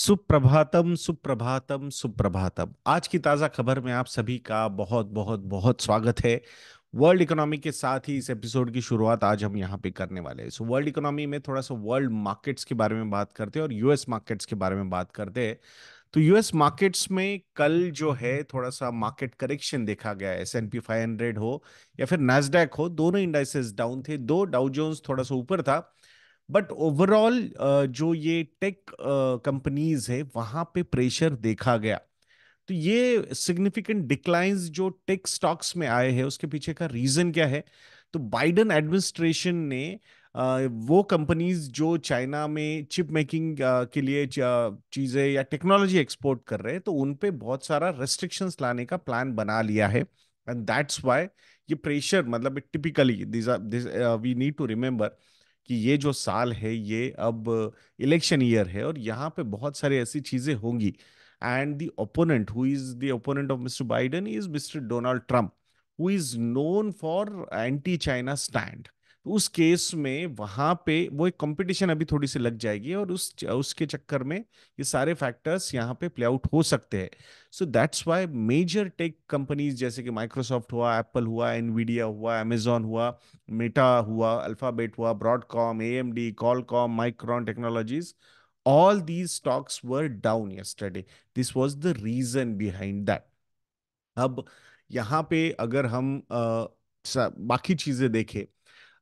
सुप्रभातम सुप्रभातम सुप्रभातम आज की ताज़ा खबर में आप सभी का बहुत बहुत बहुत स्वागत है वर्ल्ड इकोनॉमी के साथ ही इस एपिसोड की शुरुआत आज हम यहाँ पे करने वाले हैं सो वर्ल्ड इकोनॉमी में थोड़ा सा वर्ल्ड मार्केट्स के बारे में बात करते हैं और यूएस मार्केट्स के बारे में बात करते हैं तो यूएस मार्केट्स में कल जो है थोड़ा सा मार्केट करेक्शन देखा गया S and P five hundred हो या फिर नेसडेक हो दोनों इंडाइसेस डाउन थे दो डाउ जोन्स थोड़ा सा ऊपर था बट ओवरऑल uh, जो ये टेक कंपनीज है वहां पे प्रेशर देखा गया तो ये सिग्निफिकेंट डिक्लाइंस जो टेक स्टॉक्स में आए हैं उसके पीछे का रीजन क्या है तो बाइडन एडमिनिस्ट्रेशन ने uh, वो कंपनीज जो चाइना में चिप मेकिंग uh, के लिए चीज़ें या टेक्नोलॉजी एक्सपोर्ट कर रहे हैं तो उन पे बहुत सारा रेस्ट्रिक्शंस लाने का प्लान बना लिया है एंड दैट्स वाई ये प्रेशर मतलब typically we need to remember कि ये जो साल है ये अब इलेक्शन ईयर है और यहाँ पे बहुत सारी ऐसी चीजें होंगी and the opponent who is the opponent of mister Biden is mister Donald Trump who is known for anti China stand तो उस केस में वहां पे वो एक कंपटीशन अभी थोड़ी सी लग जाएगी और उस उसके चक्कर में ये सारे फैक्टर्स यहाँ पे प्ले आउट हो सकते हैं so that's why major tech companies जैसे कि माइक्रोसॉफ्ट हुआ एप्पल हुआ एनवीडिया हुआ अमेजोन हुआ मेटा हुआ अल्फाबेट हुआ Broadcom A M D Qualcomm Micron technologies all these stocks were down yesterday this was the reason behind that अब यहाँ पे अगर हम आ, बाकी चीजें देखें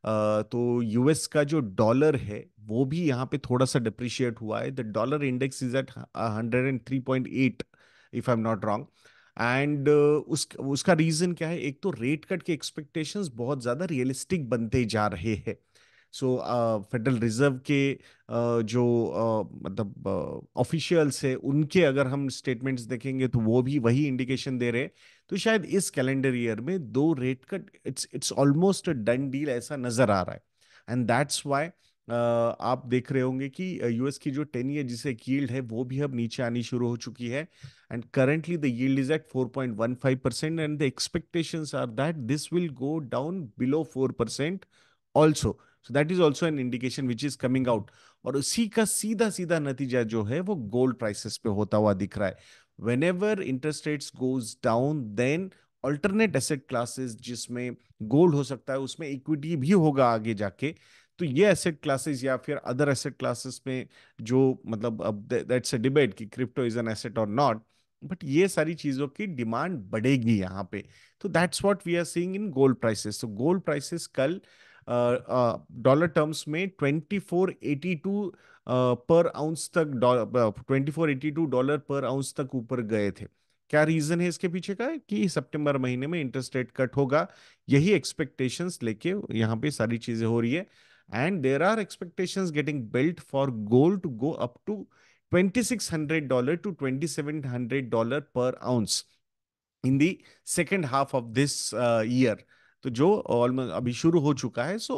तो यूएस का जो डॉलर है वो भी यहाँ पे थोड़ा सा डिप्रिशिएट हुआ है the dollar index is at hundred and three point eight if I am not wrong and उस उसका रीज़न क्या है एक तो रेट कट के एक्सपेक्टेशंस बहुत ज़्यादा रियलिस्टिक बनते जा रहे हैं सो फेडरल रिजर्व के uh, जो uh, मतलब ऑफिशियल्स uh, है उनके अगर हम स्टेटमेंट्स देखेंगे तो वो भी वही इंडिकेशन दे रहे हैं तो शायद इस कैलेंडर ईयर में दो rate cut it's it's almost a done deal ऐसा नजर आ रहा है एंड दैट्स वाई आप देख रहे होंगे कि यूएस की जो टेन ईयर जिसे यील्ड है वो भी अब नीचे आनी शुरू हो चुकी है and currently the yield is at 4.15 percent and the expectations are that this will go down below 4 percent also so that is also an indication which is coming out और उसी का सीधा सीधा नतीजा जो है वो गोल्ड प्राइसेस पे होता हुआ दिख रहा है whenever interest rates goes down then alternate asset classes जिसमें गोल्ड हो सकता है उसमें इक्विटी भी होगा आगे जाके तो ये एसेट क्लासेस या फिर अदर एसेट क्लासेस में जो मतलब अब दैट्स अ डिबेट कि क्रिप्टो इज एन एसेट और नॉट बट ये सारी चीज़ों की डिमांड बढ़ेगी यहाँ पे तो that's what we are seeing in gold prices तो गोल्ड प्राइसेस कल डॉलर टर्म्स में twenty four eighty two per ounce तक twenty four eighty two dollar per ounce तक ऊपर गए थे क्या रीजन है इसके पीछे का कि सितंबर महीने में इंटरेस्ट रेट कट होगा यही एक्सपेक्टेशंस लेके यहाँ पे सारी चीजें हो रही है and there are expectations getting built for gold to go up to 2600 dollar to 2700 dollar per ounce in the second half of this uh, year तो जो ऑलमोस्ट अभी शुरू हो चुका है so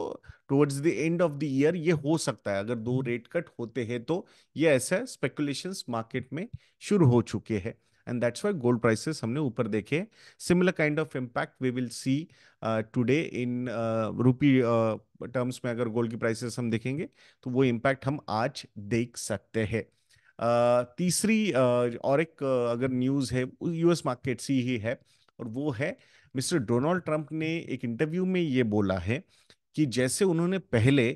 towards the end of the year ये हो सकता है अगर दो रेट हम्म। कट होते हैं तो ये ऐसा स्पेकुलेशन मार्केट में शुरू हो चुके हैं and that's why gold prices हमने ऊपर देखे similar kind of impact we will see today in rupee terms में अगर गोल्ड की प्राइसेस हम देखेंगे तो वो इम्पैक्ट हम आज देख सकते हैं Uh, तीसरी uh, और एक uh, अगर न्यूज़ है यूएस मार्केट सी ही है और वो है मिस्टर डोनाल्ड ट्रंप ने एक इंटरव्यू में ये बोला है कि जैसे उन्होंने पहले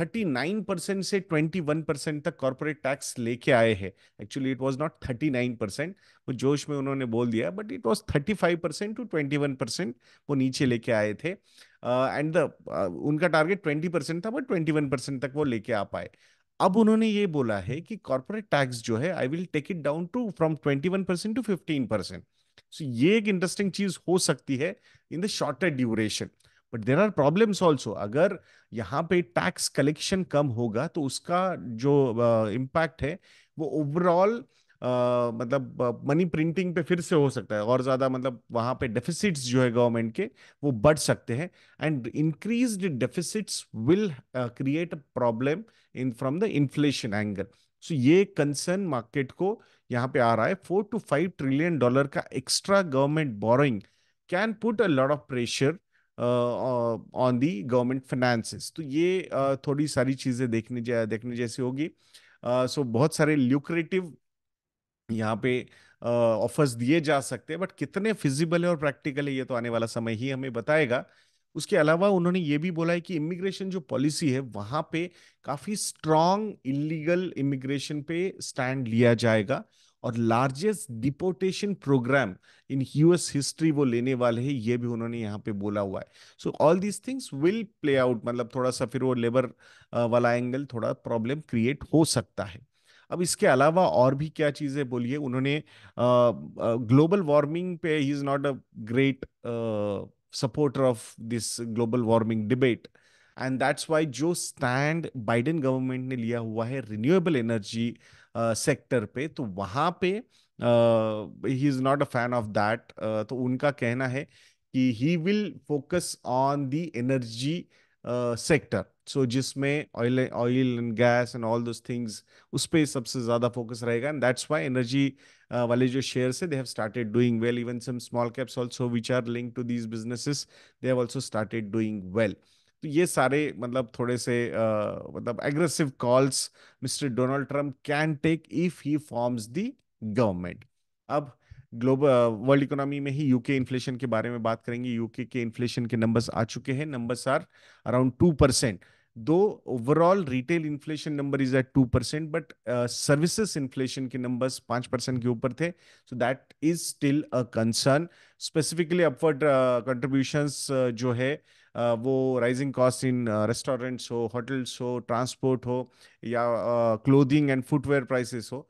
39 परसेंट से 21 परसेंट तक कॉरपोरेट टैक्स लेके आए हैं actually it was not 39 percent वो जोश में उन्होंने बोल दिया but it was 35 percent to 21 percent वो नीचे लेके आए थे एंड uh, uh, उनका टारगेट 20 परसेंट था बट 21 परसेंट तक वो लेके आ पाए अब उन्होंने ये बोला है कि कॉर्पोरेट टैक्स जो है I will take it down to from twenty to fifteen so ये एक इंटरेस्टिंग चीज हो सकती है in the shorter duration but there are problems also अगर यहाँ पे टैक्स कलेक्शन कम होगा तो उसका जो इम्पैक्ट uh, है वो ओवरऑल Uh, मतलब मनी uh, प्रिंटिंग पे फिर से हो सकता है और ज़्यादा मतलब वहां पे डेफिसिट्स जो है गवर्नमेंट के वो बढ़ सकते हैं and increase deficits will create a problem in from the inflation angle so ये कंसर्न मार्केट को यहाँ पे आ रहा है four to five trillion dollar का extra government borrowing can put a lot of pressure on the government finances तो ये uh, थोड़ी सारी चीजें देखने जा, देखने जैसी होगी सो uh, so बहुत सारे ल्यूक्रेटिव यहाँ पे ऑफर्स uh, दिए जा सकते हैं बट कितने फिजिबल है और प्रैक्टिकल है ये तो आने वाला समय ही हमें बताएगा उसके अलावा उन्होंने ये भी बोला है कि इमिग्रेशन जो पॉलिसी है वहाँ पे काफ़ी स्ट्रांग इलीगल इमिग्रेशन पे स्टैंड लिया जाएगा uh, और largest deportation program in US history वो लेने वाले हैं ये भी उन्होंने यहाँ पे बोला हुआ है so all these things will play out मतलब थोड़ा सा फिर वो लेबर वाला एंगल थोड़ा प्रॉब्लम क्रिएट हो सकता है अब इसके अलावा और भी क्या चीज़ें बोलिए उन्होंने ग्लोबल वार्मिंग पे he is not a great supporter of this global warming debate and that's why जो स्टैंड बाइडेन गवर्नमेंट ने लिया हुआ है रिन्यूएबल एनर्जी सेक्टर पे तो वहां पे he is not a fan of that तो उनका कहना है कि he will focus on the energy sector so जिसमें oil oil and gas and all those things उस पर सबसे ज़्यादा फोकस रहेगा एंड दैट्स वाई एनर्जी वाले जो शेयर्स है they have started doing well even some small caps also which are link to these businesses they have also started doing well तो ये सारे मतलब थोड़े से आ, मतलब aggressive calls mister Donald Trump can take if he forms the government अब global world economy में ही यूके इन्फ्लेशन के बारे में बात करेंगे यूके के इन्फ्लेशन के नंबर्स आ चुके हैं numbers are around two percent though overall retail inflation number is at two percent but services inflation के नंबर्स पांच परसेंट के ऊपर थे so that is still a concern specifically upward contributions जो है uh, वो राइजिंग कॉस्ट इन रेस्टोरेंट्स हो hotels हो ट्रांसपोर्ट हो या क्लोथिंग एंड फुटवेयर प्राइसेस हो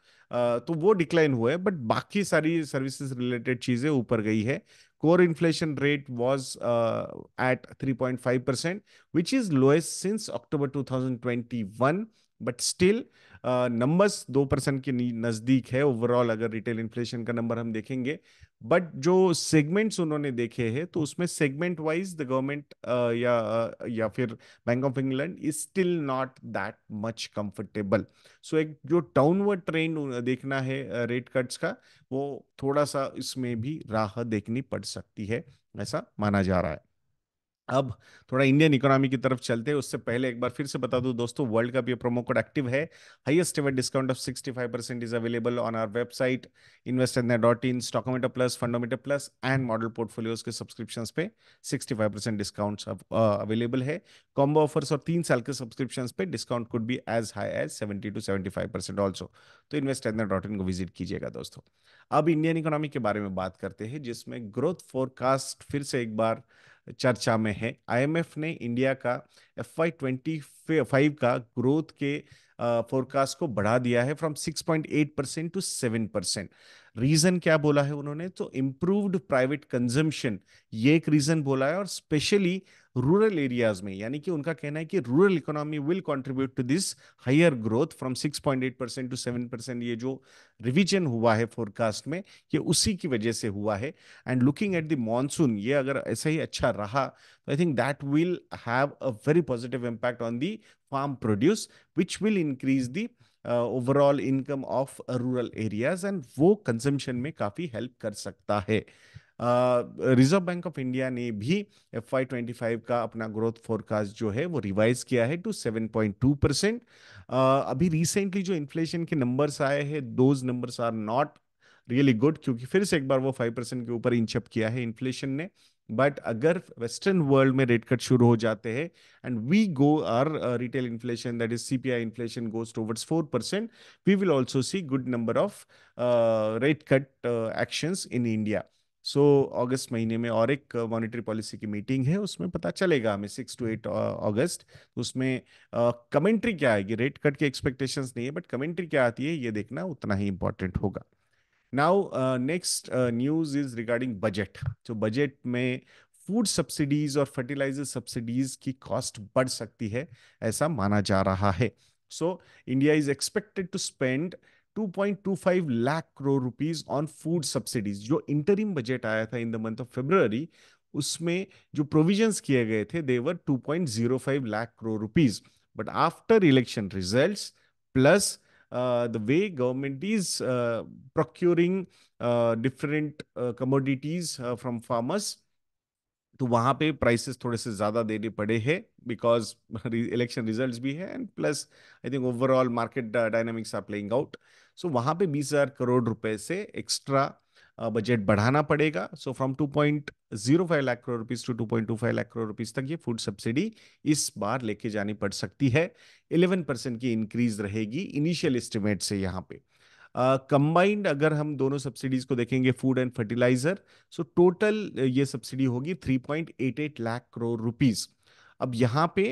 तो वो डिक्लाइन हुए बट बाकी सारी सर्विसेज रिलेटेड चीज़ें ऊपर गई है core inflation rate was uh, at 3.5%, which October two thousand twenty 2021. But still numbers दो परसेंट के नज़दीक है ओवरऑल अगर रिटेल इन्फ्लेशन का नंबर हम देखेंगे बट जो सेगमेंट्स उन्होंने देखे हैं तो उसमें सेगमेंट वाइज द गवर्नमेंट या या फिर bank of England is still not that much comfortable सो एक जो डाउनवर्ड ट्रेंड देखना है रेट uh, कट्स का वो थोड़ा सा इसमें भी राह देखनी पड़ सकती है ऐसा माना जा रहा है अब थोड़ा इंडियन इकोनॉमी की तरफ चलते हैं उससे पहले एक बार फिर से बता दूं दोस्तों वर्ल्ड कप ये प्रोमो कोड एक्टिव है highest ever discount of 65 percent is available on our website investor dot in Stockometer plus Fundometer plus and model portfolios के सब्सक्रिप्शन पे सिक्सटी परसेंट डिस्काउंट अवेलेबल है कॉम्बो ऑफर्स और तीन साल के subscription पे discount could be as high as seventy to seventy five percent also तो dot in को विजिट कीजिएगा दोस्तों अब इंडियन इकोनॉमी के बारे में बात करते हैं जिसमें ग्रोथ फोरकास्ट फिर से एक बार चर्चा में है आईएमएफ ने इंडिया का एफ आई ट्वेंटी फाइव का ग्रोथ के फोरकास्ट को बढ़ा दिया है from six point eight percent to seven percent reason क्या बोला है उन्होंने तो इम्प्रूव्ड प्राइवेट कंजम्पशन ये एक रीजन बोला है और स्पेशली रूरल एरियाज में यानी कि उनका कहना है कि rural economy will contribute to this higher growth from 6.8 percent to 7 percent ये जो रिविजन हुआ है फोरकास्ट में ये उसी की वजह से हुआ है and looking at the monsoon ये अगर ऐसा ही अच्छा रहा तो I think that will have a very positive impact on the farm produce which will increase the overall income of rural areas and वो कंजम्पशन में काफी हेल्प कर सकता है रिजर्व बैंक ऑफ इंडिया ने भी एफ आई ट्वेंटी फाइव का अपना ग्रोथ फोरकास्ट जो है वो रिवाइज किया है to seven point two percent अभी रिसेंटली जो इन्फ्लेशन के नंबर्स आए हैं those numbers are not really good क्योंकि फिर से एक बार वो फाइव परसेंट के ऊपर इंचअप किया है इन्फ्लेशन ने बट अगर वेस्टर्न वर्ल्ड में रेट कट शुरू हो जाते हैं and we go are retail inflation that is CPI inflation goes towards four percent we will also see good number of rate cut actions in India so so, अगस्त महीने में और एक मॉनिटरी पॉलिसी की मीटिंग है उसमें पता चलेगा हमें six to hmm. Eight August उसमें कमेंट्री क्या आएगी रेट कट के एक्सपेक्टेशंस नहीं है बट कमेंट्री क्या आती है ये देखना उतना ही इम्पोर्टेंट होगा now next news is regarding budget जो तो बजट में फूड सब्सिडीज और फर्टिलाइजर सब्सिडीज की कॉस्ट बढ़ सकती है ऐसा माना जा रहा है so India is expected to spend 2.25 lakh crore rupees on food subsidies जो इंटरिम बजट आया था in the month of February उसमें जो प्रोविजंस किए गए थे they were 2.05 lakh crore rupees but after election results plus the way government is procuring different commodities from farmers तो वहाँ पे प्राइसेस थोड़े से ज़्यादा देने पड़े हैं बिकॉज इलेक्शन रिजल्ट्स भी है and plus I think overall market dynamics are playing out so वहाँ पे बीस हज़ार करोड़ रुपए से एक्स्ट्रा बजट बढ़ाना पड़ेगा so from two point zero five lakh crore rupees to two point two five lakh crore rupees तक ये फूड सब्सिडी इस बार लेके जानी पड़ सकती है इलेवन परसेंट की इंक्रीज रहेगी इनिशियल एस्टिमेट से यहाँ पे कंबाइंड uh, अगर हम दोनों सब्सिडीज को देखेंगे food and fertilizer so total ये सब्सिडी होगी 3.88 लाख करोड़ रुपीस अब यहाँ पे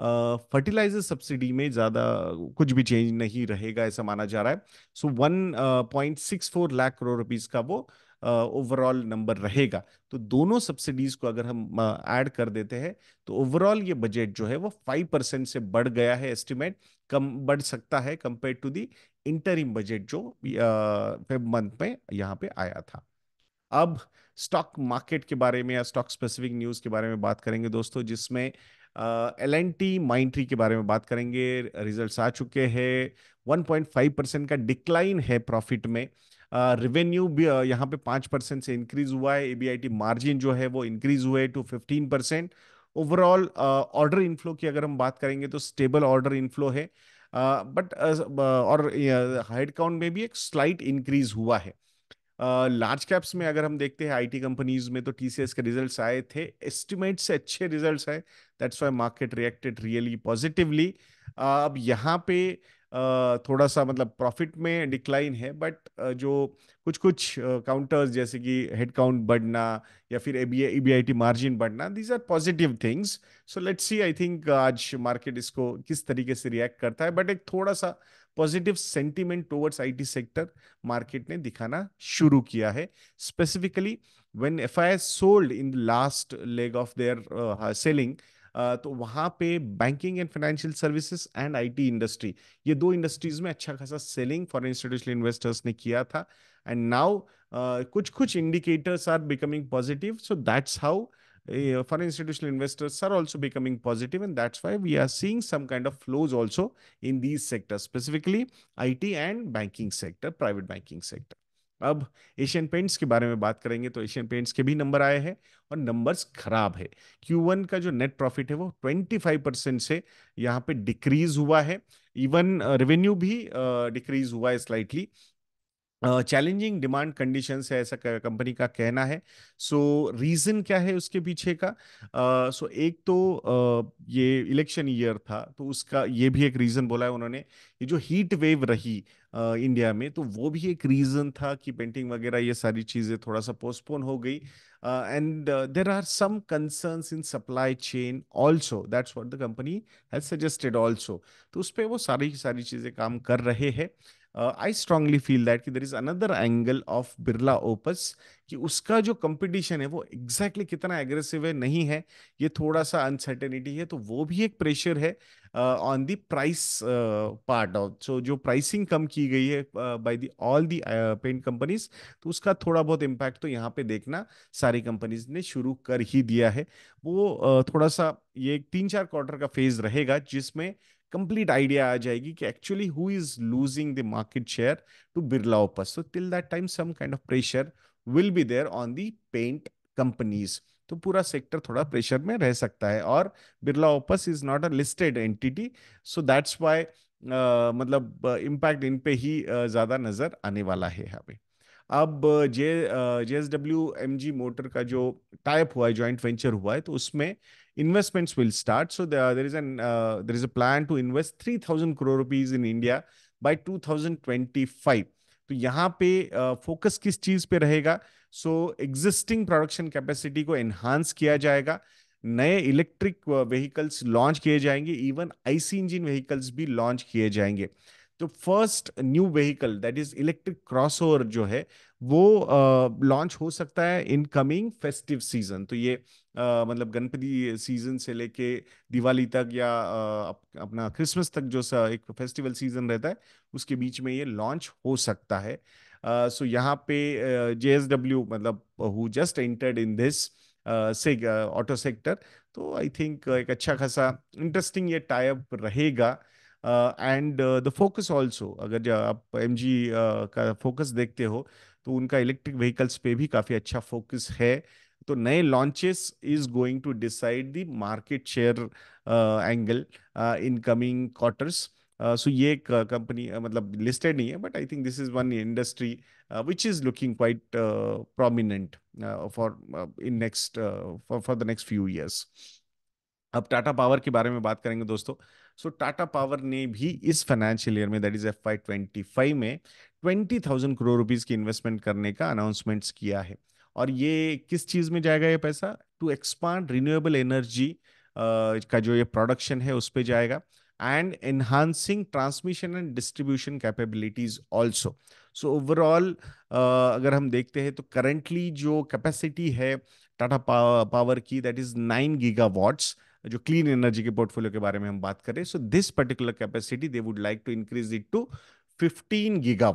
फर्टिलाइजर uh, सब्सिडी में ज़्यादा कुछ भी चेंज नहीं रहेगा ऐसा माना जा रहा है so one point six four lakh crore rupees का वो ओवरऑल uh, नंबर रहेगा तो दोनों सब्सिडीज को अगर हम ऐड uh, कर देते हैं तो ओवरऑल ये बजट जो है वो फाइव परसेंट से बढ़ गया है एस्टिमेट कम बढ़ सकता है compare to the interim budget जो फेब मंथ में यहाँ पे आया था अब स्टॉक मार्केट के बारे में या स्टॉक स्पेसिफिक न्यूज़ के बारे में बात करेंगे दोस्तों जिसमें एल एन टी माइंट्री के बारे में बात करेंगे रिजल्ट्स आ चुके हैं 1.5 परसेंट का डिक्लाइन है प्रॉफिट में रिवेन्यू uh, भी uh, यहाँ पे पाँच परसेंट से इंक्रीज हुआ है एबीआईटी मार्जिन जो है वो इंक्रीज हुए to fifteen percent overall order inflow की अगर हम बात करेंगे तो स्टेबल ऑर्डर इनफ्लो है बट और हेड काउंट में भी एक स्लाइट इंक्रीज हुआ है लार्ज uh, कैप्स में अगर हम देखते हैं आईटी कंपनीज में तो टीसीएस के रिजल्ट्स आए थे एस्टिमेट से अच्छे रिजल्ट्स आए that's why market reacted really positively अब यहाँ पे थोड़ा सा मतलब प्रॉफिट में डिक्लाइन है बट जो कुछ कुछ काउंटर्स जैसे कि हेड काउंट बढ़ना या फिर ए बी मार्जिन बढ़ना these are positive things so let's see I think आज मार्केट इसको किस तरीके से रिएक्ट करता है बट एक थोड़ा सा positive sentiment towards IT sector market ने दिखाना शुरू किया है specifically when FIs sold in the last leg of their selling तो वहां पे banking and financial services and IT industry ये दो इंडस्ट्रीज में अच्छा खासा सेलिंग फॉरेन इंस्टीट्यूशनल इन्वेस्टर्स ने किया था एंड नाउ कुछ कुछ indicators are becoming positive so that's how for institutional investors are also becoming positive and that's why we are seeing some kind of flows also in these sector specifically I T and banking sector private banking sector अब Asian Paints के बारे में बात करेंगे तो Asian Paints के भी number आए हैं और नंबर्स खराब है Q1 का जो नेट प्रॉफिट है वो 25 परसेंट से यहाँ पे डिक्रीज हुआ है इवन रेवेन्यू uh, भी डिक्रीज uh, हुआ है स्लाइटली चैलेंजिंग डिमांड कंडीशन है ऐसा कंपनी का कहना है सो so, रीज़न क्या है उसके पीछे का सो uh, so, एक तो uh, ये इलेक्शन ईयर था तो उसका ये भी एक रीज़न बोला है उन्होंने ये जो हीट वेव रही इंडिया में तो वो भी एक रीज़न था कि पेंटिंग वगैरह ये सारी चीज़ें थोड़ा सा पोस्टपोन हो गई and there are some concerns in supply chain also that's what the company has suggested also तो उस पर वो सारी की सारी चीज़ें काम कर रहे हैं आई स्ट्रांगली फील दैट कि there is another angle of Birla Opus कि उसका जो कंपटीशन है वो एग्जैक्टली exactly कितना एग्रेसिव है नहीं है ये थोड़ा सा अनसर्टेनिटी है तो वो भी एक प्रेशर है on the price part of so जो प्राइसिंग कम की गई है by the all the paint companies तो उसका थोड़ा बहुत इम्पैक्ट तो यहाँ पे देखना सारी कंपनीज ने शुरू कर ही दिया है वो uh, थोड़ा सा ये तीन चार क्वार्टर का फेज रहेगा जिसमें कंप्लीट आइडिया आ जाएगी कि actually who is losing the market share to Birla Opus so till that time some kind of pressure will be there on the paint companies तो पूरा सेक्टर थोड़ा प्रेशर में रह सकता है और Birla Opus is not a listed entity so that's why मतलब impact uh, इन पे ही uh, ज़्यादा नज़र आने वाला है हमें अब J J S W M G motor का जो टाइप हुआ है ज्वाइंट वेंचर हुआ है तो उसमें investments will start so there is an there is a plan to invest three thousand crore rupees in India by two thousand twenty five तो यहाँ पे फोकस uh, किस चीज़ पे रहेगा uh, so existing production capacity को एनहांस किया जाएगा नए इलेक्ट्रिक व्हीकल्स लॉन्च किए जाएंगे इवन आईसी इंजिन व्हीकल्स भी लॉन्च किए जाएंगे तो first new vehicle that is electric crossover जो है वो लॉन्च uh, हो सकता है इन कमिंग फेस्टिव सीजन तो ये uh, मतलब गणपति सीजन से लेके दिवाली तक या uh, अप, अपना क्रिसमस तक जो सा एक फेस्टिवल सीजन रहता है उसके बीच में ये लॉन्च हो सकता है uh, सो यहाँ पे जे एस डब्ल्यू मतलब who just entered in this auto sector तो आई थिंक एक अच्छा खासा इंटरेस्टिंग ये टाइप रहेगा एंड द फोकस ऑल्सो अगर आप एम uh, का फोकस देखते हो तो उनका इलेक्ट्रिक व्हीकल्स पे भी काफ़ी अच्छा फोकस है तो नए launches is going to decide the market share angle in coming quarters so ये एक कंपनी मतलब लिस्टेड नहीं है but I think this is one industry which is looking quite prominent for in next for the next few years अब Tata power के बारे में बात करेंगे दोस्तों सो टाटा पावर ने भी इस फाइनेंशियल ईयर में that is F I twenty five में ट्वेंटी थाउजेंड करोड़ रुपीज की इन्वेस्टमेंट करने का अनाउंसमेंट्स किया है और ये किस चीज में जाएगा ये पैसा टू एक्सपांड रिन्यूएबल एनर्जी का जो ये प्रोडक्शन है उस पर जाएगा and enhancing transmission and distribution capabilities also. So overall, uh, अगर हम देखते हैं तो currently जो capacity है टाटा power की that is नाइन gigawatts जो क्लीन एनर्जी के पोर्टफोलियो के बारे में हम बात करें so this particular capacity they would like to increase it to fifteen giga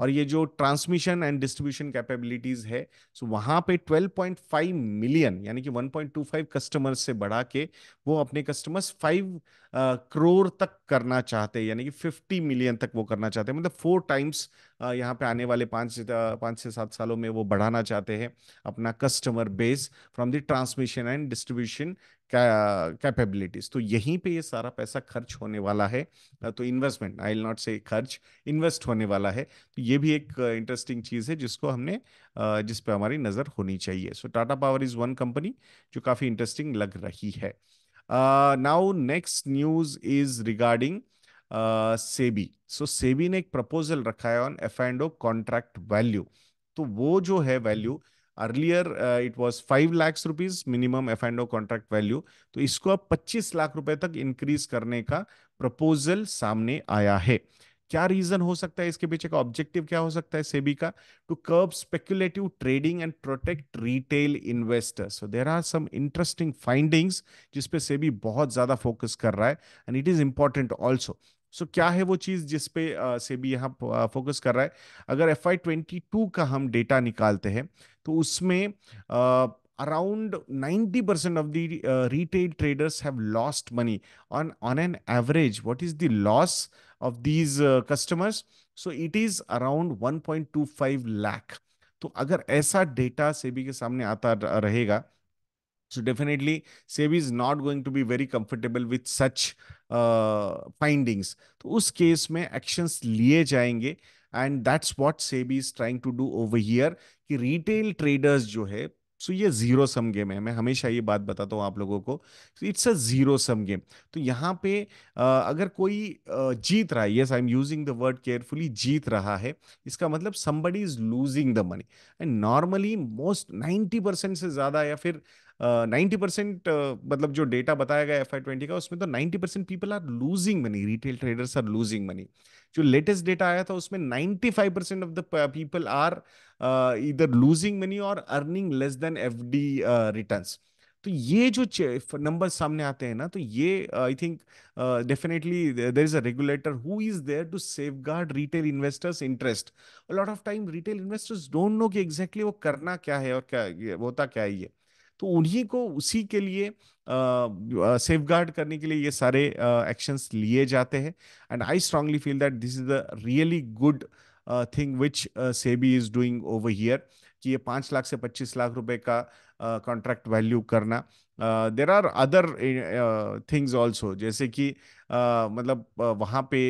और ये जो ट्रांसमिशन एंड डिस्ट्रीब्यूशन कैपेबिलिटीज है सो वहां पे 12.5 मिलियन यानी कि 1.25 कस्टमर्स से बढ़ा के वो अपने कस्टमर्स 5 करोड़ तक करना चाहते हैं यानी कि 50 मिलियन तक वो करना चाहते हैं मतलब फोर टाइम्स यहाँ पे आने वाले पाँच पाँच से सात सालों में वो बढ़ाना चाहते हैं अपना customer base from the transmission and distribution capabilities तो यहीं पे ये सारा पैसा खर्च होने वाला है तो इन्वेस्टमेंट आई विल नॉट से खर्च इन्वेस्ट होने वाला है तो ये भी एक इंटरेस्टिंग चीज़ है जिसको हमने जिस पे हमारी नज़र होनी चाहिए so Tata Power is one company जो काफ़ी इंटरेस्टिंग लग रही है now next news is regarding SEBI so SEBI ने एक प्रपोजल रखा है on F and O contract value तो वो जो है value hmm. Earlier it was five lakhs rupees minimum F and O contract value तो इसको अब पच्चीस लाख रुपए तक इंक्रीज करने का प्रपोजल सामने आया है क्या रीजन हो सकता है इसके पीछे का ऑब्जेक्टिव क्या हो सकता है सेबी का to curb speculative trading and protect retail investor so there are some interesting findings जिसपे सेबी बहुत ज्यादा फोकस कर रहा है and it is important also so so, क्या है वो चीज जिसपे से भी यहाँ फोकस कर रहा है अगर एफ आई ट्वेंटी टू का हम डेटा निकालते हैं तो उसमें around ninety percent of the retail traders have lost money on on an average what is the loss of these customers so it is around one point two five lakh तो अगर ऐसा data SEBI के सामने आता रहेगा So definitely SEBI is not going to be very comfortable with such findings uh, तो उस case में एक्शंस लिए जाएंगे and that's what SEBI is trying to do over here कि रिटेल ट्रेडर्स जो है सो so ये जीरो सम गेम है मैं हमेशा ये बात बताता हूँ आप लोगों को it's a zero sum game तो यहाँ पे uh, अगर कोई uh, जीत रहा है yes I am using the word carefully जीत रहा है इसका मतलब somebody is losing the money and normally most ninety percent से ज़्यादा या फिर नाइन्टी परसेंट मतलब जो डेटा बताया गया एफ आई ट्वेंटी का उसमें तो ninety percent people are losing money retail traders are losing money जो लेटेस्ट डेटा आया था उसमें ninety five percent of the people are इधर लूजिंग मनी और earning less than F D return तो ये जो नंबर सामने आते हैं ना तो ये I think definitely there is a regulator who is there to safeguard retail investors interest lot of time retail investors don't know कि एग्जैक्टली exactly वो करना क्या है और क्या होता क्या है ये तो उन्हीं को उसी के लिए सेफ गार्ड करने के लिए ये सारे एक्शंस लिए जाते हैं and I strongly feel that this is the really good thing which SEBI is doing over here कि ये पाँच लाख से पच्चीस लाख रुपए का कॉन्ट्रैक्ट uh, वैल्यू करना there are other things also जैसे कि uh, मतलब uh, वहाँ पे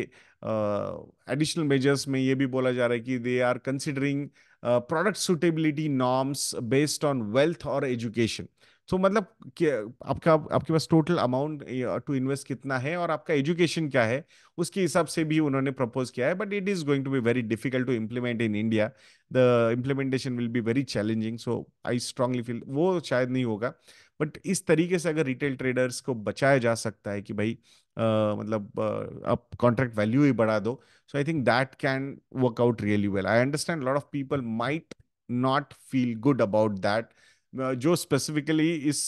एडिशनल uh, मेजर्स में ये भी बोला जा रहा है कि they are considering product suitability norms based on wealth और एजुकेशन तो so, मतलब आपका आपके पास टोटल अमाउंट टू इन्वेस्ट कितना है और आपका एजुकेशन क्या है उसके हिसाब से भी उन्होंने प्रपोज किया है but it is going to be very difficult to implement in India the implementation will be very challenging so I strongly feel वो शायद नहीं होगा बट इस तरीके से अगर रिटेल ट्रेडर्स को बचाया जा सकता है कि भाई आ, मतलब अब कॉन्ट्रैक्ट वैल्यू ही बढ़ा दो so I think that can work out really well I understand lot of people might not feel good about that जो स्पेसिफिकली इस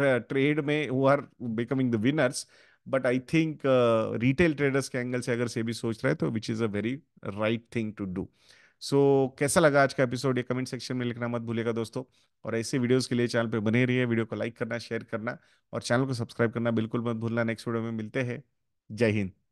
ट्रेड में वो are becoming the winners but I think retail traders के angle से अगर से भी सोच रहे तो which is a very right thing to do so so, कैसा लगा आज का एपिसोड ये कमेंट सेक्शन में लिखना मत भूलेगा दोस्तों और ऐसे वीडियोस के लिए चैनल पे बने रहिए वीडियो को लाइक करना शेयर करना और चैनल को सब्सक्राइब करना बिल्कुल मत भूलना नेक्स्ट वीडियो में मिलते हैं जय हिंद